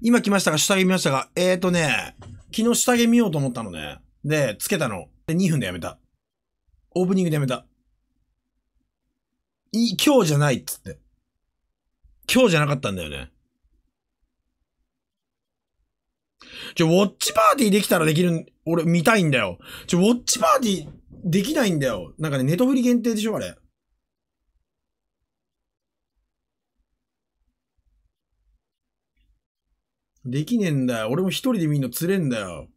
今来ましたが、下着見ましたが、えーとね、昨日下着見ようと思ったのね。で、つけたの。で、2分でやめた。オープニングでやめた。い、今日じゃないっつって。今日じゃなかったんだよね。ちょ、ウォッチパーティーできたらできる、俺見たいんだよ。ちょ、ウォッチパーティーできないんだよ。なんかね、ネトフリ限定でしょ、あれ。できねえんだよ。俺も一人で見んの釣れんだよ。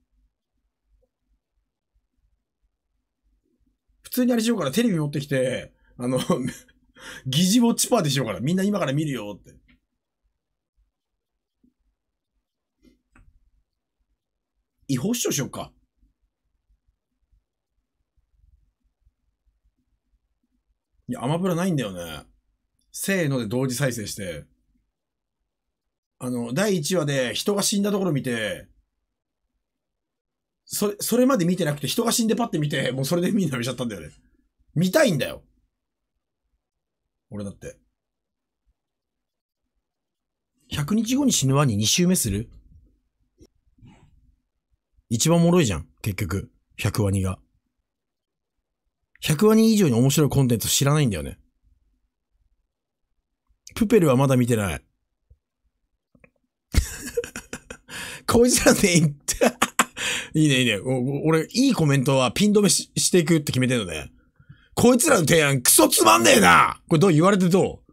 普通にあれしようから、テレビ持ってきて、あの 疑似ウォッチパーティーしようから、みんな今から見るよって。違法視聴しようか。いや、アマプラないんだよね。せーので同時再生して。あの、第1話で人が死んだところ見て、それ、それまで見てなくて人が死んでパッて見て、もうそれでみんな見ちゃったんだよね。見たいんだよ。俺だって。100日後に死ぬワニ2周目する一番脆いじゃん、結局。100ワニが。100ワニ以上に面白いコンテンツ知らないんだよね。プペルはまだ見てない。こいつらでいいって。いいね、いいね。俺、いいコメントはピン止めししていくって決めてんのね。こいつらの提案、クソつまんねえなこれどう言われてどう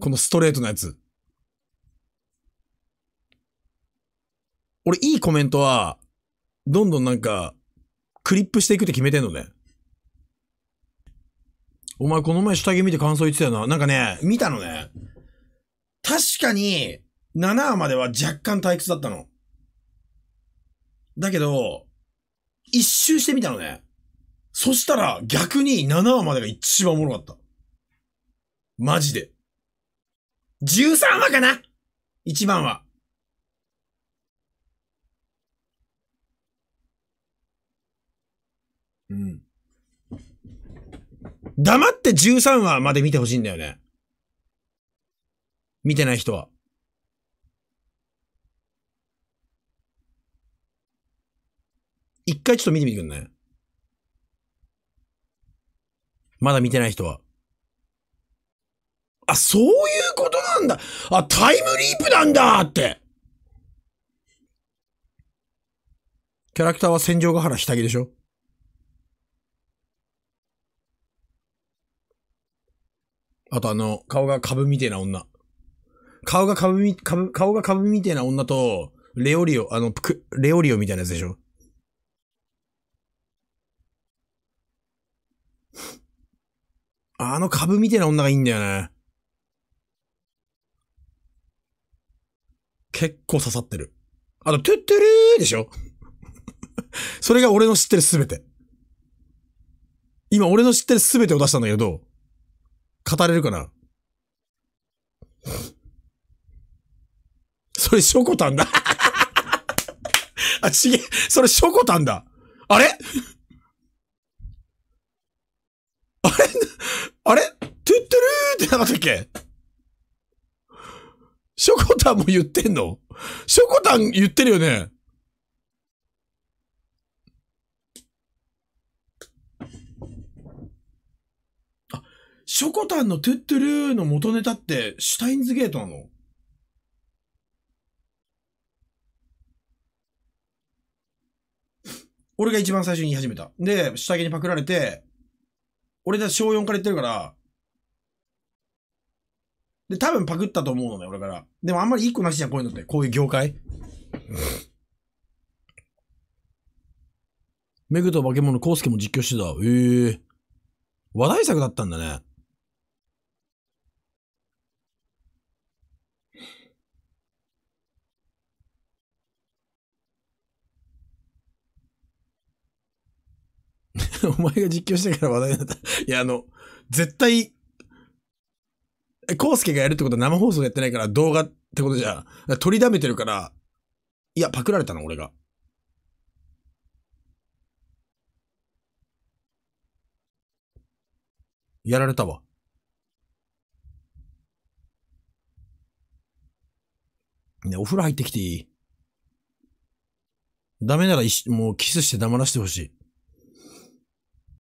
このストレートなやつ。俺、いいコメントは、どんどんなんか、クリップしていくって決めてんのね。お前この前下着見て感想言ってたよな。なんかね、見たのね。確かに、7話までは若干退屈だったの。だけど、一周してみたのね。そしたら逆に7話までが一番おもろかった。マジで。13話かな一番は。うん。黙って13話まで見てほしいんだよね。見てない人は。一回ちょっと見てみてくんね。まだ見てない人は。あ、そういうことなんだあ、タイムリープなんだって。キャラクターは戦場ヶ原下着でしょあとあの、顔が株みてえな女。顔が株み、株、顔が株みてえな女と、レオリオ、あの、レオリオみたいなやつでしょあの株みたいな女がいいんだよね。結構刺さってる。あと、トゥッテルーでしょ それが俺の知ってるすべて。今俺の知ってるすべてを出したんだけど、語れるかな それ、ショコタンだあ、ちげ、それ、ショコタンだ。あれってなかったっけショコタンも言ってんのショコタン言ってるよねあ、ショコタンのトゥットゥルーの元ネタってシュタインズゲートなの俺が一番最初に言い始めた。で、下着にパクられて、俺たち小4から言ってるから、で、多分パクったと思うのね、俺から。でもあんまりいい子なしじゃん、こういうのって。こういう業界。メグと化け物、コうスケも実況してた。ええー、話題作だったんだね。お前が実況してから話題になった。いや、あの、絶対、コウスケがやるってことは生放送やってないから動画ってことじゃん。取りだめてるから、いや、パクられたの、俺が。やられたわ。ね、お風呂入ってきていいダメならもうキスして黙らせてほしい。